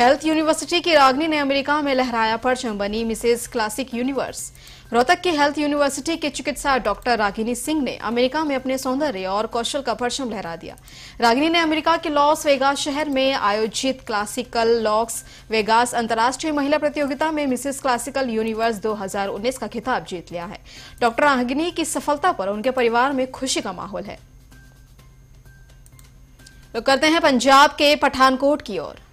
health university की रागनी ने America में लहराया परचम बनी मिसेज क्लासिक यूनिवर्स रोहतक की हेल्थ यूनिवर्सिटी के चिकित्सा डॉक्टर रागिनी सिंह ने अमेरिका में अपने सौंदर्य और कौशल का परचम लहरा दिया रागिनी ने अमेरिका के लॉस वेगास शहर में आयोजित क्लासिकल लॉक्स वेगास अंतर्राष्ट्रीय महिला प्रतियोगिता में मिसेस क्लासिकल यूनिवर्स 2019 का खिताब जीत लिया है डॉक्टर रागिनी की सफलता पर उनके परिवार में खुशी का माहौल है तो करते हैं पंजाब के पठानकोट की ओर